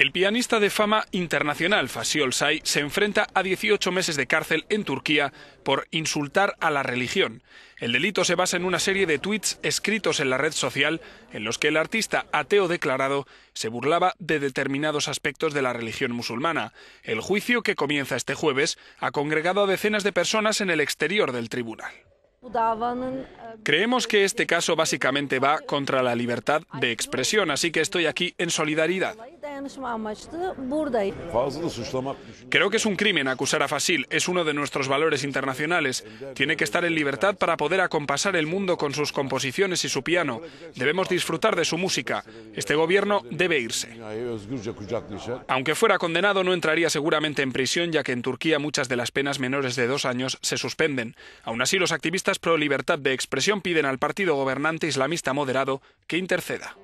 El pianista de fama internacional Fasiol Say se enfrenta a 18 meses de cárcel en Turquía por insultar a la religión. El delito se basa en una serie de tweets escritos en la red social en los que el artista ateo declarado se burlaba de determinados aspectos de la religión musulmana. El juicio que comienza este jueves ha congregado a decenas de personas en el exterior del tribunal. Creemos que este caso básicamente va contra la libertad de expresión, así que estoy aquí en solidaridad. Creo que es un crimen acusar a Fasil. Es uno de nuestros valores internacionales. Tiene que estar en libertad para poder acompasar el mundo con sus composiciones y su piano. Debemos disfrutar de su música. Este gobierno debe irse. Aunque fuera condenado, no entraría seguramente en prisión, ya que en Turquía muchas de las penas menores de dos años se suspenden. Aún así, los activistas pro libertad de expresión piden al partido gobernante islamista moderado que interceda.